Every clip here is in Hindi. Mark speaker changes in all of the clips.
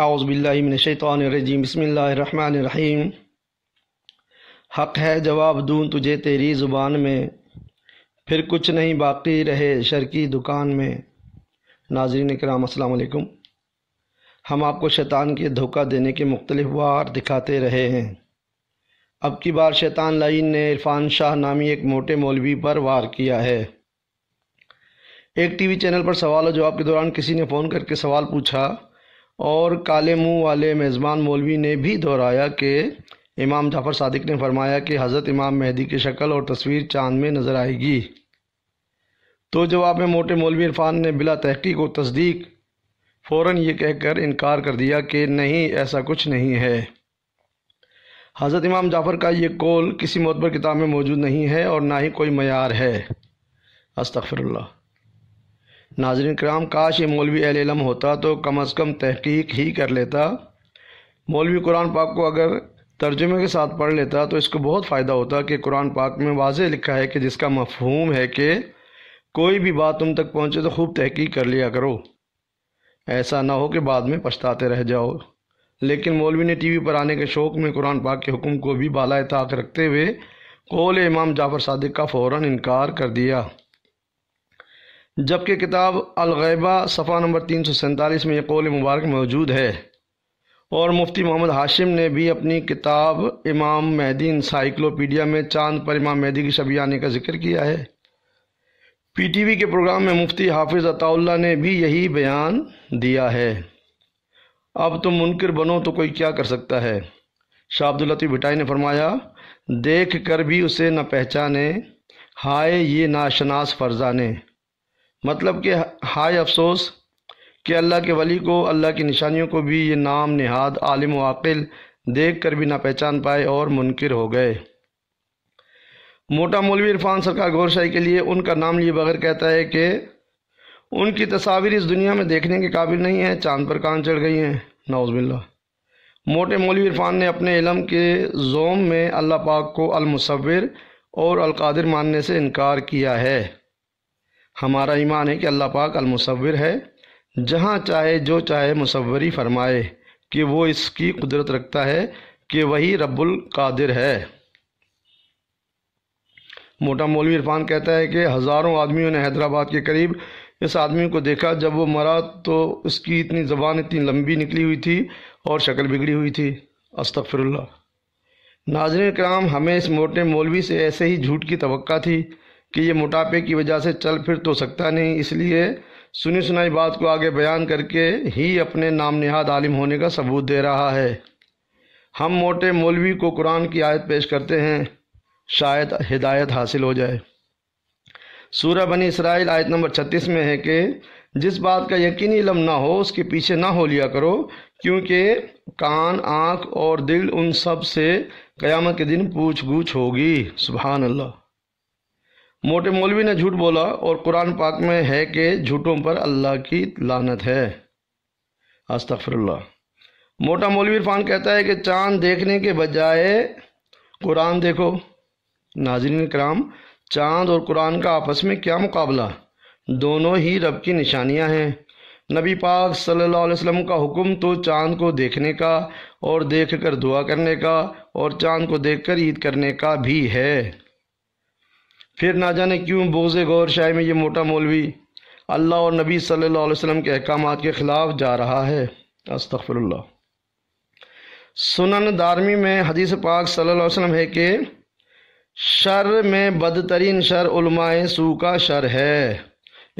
Speaker 1: आउज़ बसमीम हक़ है जवाब दूँ तुझे तेरी ज़ुबान में फिर कुछ नहीं बाकी रहे शर की दुकान में नाजरीन कराम असलकुम हम आपको शैतान के धोखा देने के मुख्तलिफ़ वार दिखाते रहे हैं अब की बार शैतान लाइन ने इरफान शाह नामी एक मोटे मौलवी पर वार किया है एक टी वी चैनल पर सवाल और जवाब के दौरान किसी ने फ़ोन करके सवाल पूछा और काले मुंह वाले मेज़बान मौलवी ने भी दोहराया कि इमाम जाफ़र सादिक ने फरमाया कि हज़रत इमाम मेहदी की शक्ल और तस्वीर चांद में नज़र आएगी तो जवाब में मोटे मौलवी इरफान ने बिला तहकीक और तस्दीक फ़ौर ये कहकर इनकार कर दिया कि नहीं ऐसा कुछ नहीं है हज़रत इमाम जाफ़र का ये कौल किसी मतबर किताब में मौजूद नहीं है और ना ही कोई मैार है अस्तफरल्ला नाजरन कराम काश ये मौलवी अहलम होता तो कम अज़ कम तहकीक ही कर लेता मौलवी कुरान पाक को अगर तर्जुमे के साथ पढ़ लेता तो इसको बहुत फ़ायदा होता कि कुरान पाक में वाज लिखा है कि जिसका मफहूम है कि कोई भी बात तुम तक पहुँचे तो खूब तहकीक कर लिया करो ऐसा ना हो कि बाद में पछताते रह जाओ लेकिन मौलवी ने टी वी पर आने के शौक़ में कुरान पाक के हुक्म को भी बाला ताक रखते हुए कौल इमाम जाफ़र सदक का फ़ौर इनकार कर दिया जबकि किताब अलगैबा सफ़ा नंबर तीन सौ सैंतालीस में यह कौल मुबारक मौजूद है और मुफ्ती मोहम्मद हाशिम ने भी अपनी किताब इमाम मेहदी इंसाइक्लोपीडिया में चांद पर इमाम मेहदी की छवि आने का जिक्र किया है पीटीवी के प्रोग्राम में मुफ्ती हाफिज अताउल्ला ने भी यही बयान दिया है अब तुम मुनकर बनो तो कोई क्या कर सकता है शाह भिटाई ने फरमाया देख कर भी उसे न पहचाने हाय ये नाशनास फरजाने मतलब कि हाय अफसोस कि अल्लाह के वली को अल्लाह की निशानियों को भी ये नाम नहाद आलिम वाकिल देख कर भी ना पहचान पाए और मुनकर हो गए मोटा मौलवी इरफान सरकार गौरशाही के लिए उनका नाम लिए बगैर कहता है कि उनकी तस्वीर इस दुनिया में देखने के काबिल नहीं है चांद पर कान चढ़ गई हैं नाउजबिल्ला मोटे मौलवी इरफान ने अपने इलम के जोम में अल्लाह पाक को अलमसविर और अलकादिर मानने से इनकार किया है हमारा ईमान है कि अल्लाह पाक अलमसवर है जहाँ चाहे जो चाहे मुसवरी फरमाए कि वो इसकी कुदरत रखता है कि वही रब्बुल कादिर है मोटा मौलवी इरफान कहता है कि हज़ारों आदमियों ने हैदराबाद के करीब इस आदमी को देखा जब वो मरा तो उसकी इतनी ज़बान इतनी लंबी निकली हुई थी और शक्ल बिगड़ी हुई थी अस्तफ़िरल्ला नाजर कराम हमें इस मोटे मौलवी से ऐसे ही झूठ की तवक्का थी कि ये मोटापे की वजह से चल फिर तो सकता नहीं इसलिए सुनी सुनाई बात को आगे बयान करके ही अपने नाम नहाद आलिम होने का सबूत दे रहा है हम मोटे मौलवी को कुरान की आयत पेश करते हैं शायद हिदायत हासिल हो जाए सूरह बनी इसराइल आयत नंबर 36 में है कि जिस बात का यकीनी इलम ना हो उसके पीछे ना हो लिया करो क्योंकि कान आँख और दिल उन सब से क़यामत के दिन पूछ गूछ होगी सुबहान मोटे मौलवी ने झूठ बोला और कुरान पाक में है कि झूठों पर अल्लाह की लानत है अस्तफरल्ला मोटा मौलवी इरफान कहता है कि चांद देखने के बजाय कुरान देखो नाजरीन कराम चांद और कुरान का आपस में क्या मुकाबला दोनों ही रब की निशानियां हैं नबी पाक सल्लल्लाहु अलैहि वसल्लम का हुक्म तो चांद को देखने का और देखकर दुआ करने का और चांद को देखकर ईद करने का भी है फिर ना जाने क्यों बोझ गौर शाह में ये मोटा मौलवी अल्लाह और नबी सल्लल्लाहु अलैहि वसल्लम के अहकाम के ख़िलाफ़ जा रहा है अस्तफ़ल्ला सुनन दारमी में हदीस पाक सल्लल्लाहु अलैहि वसल्लम है कि शर में बदतरीन शर उलमाए सू का शर है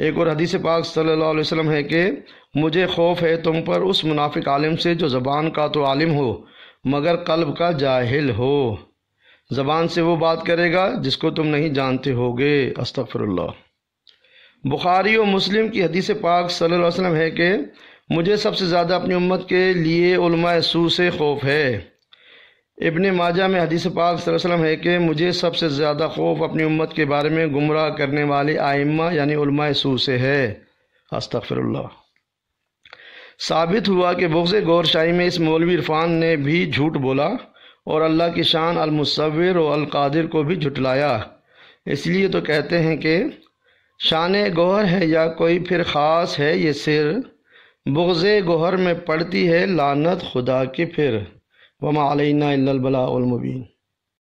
Speaker 1: एक और हदीस पाक सल्लल्लाहु अलैहि वसल्लम है कि मुझे खौफ है तुम पर उस मुनाफिक आलिम से जो ज़बान का तो आलिम हो मगर कल्ब का जाहिल हो ज़बान से वो बात करेगा जिसको तुम नहीं जानते होगे अस्तफ़रल्ला बुखारी और मुस्लिम की हदीस पाक सल्लल्लाहु अलैहि वसल्लम है कि मुझे सबसे ज़्यादा अपनी उम्मत के लिए सू से खौफ है इबन माजा में हदीस पाक वसल्लम है कि मुझे सबसे ज़्यादा खौफ अपनी उम्मत के बारे में गुमराह करने वाले आइम्मा यानी सू से है अस्तफ़रल्ला साबित हुआ कि बुग्ज़ गौरशाही में इस मौलवी इरफान ने भी झूठ बोला और अल्लाह की शान अलमसविर और अलकादिर को भी झुटलाया इसलिए तो कहते हैं कि शान गोहर है या कोई फिर ख़ास है ये सिर बुगज़ गोहर में पड़ती है लानत खुदा की फिर वमा अलैना अलबलामबीन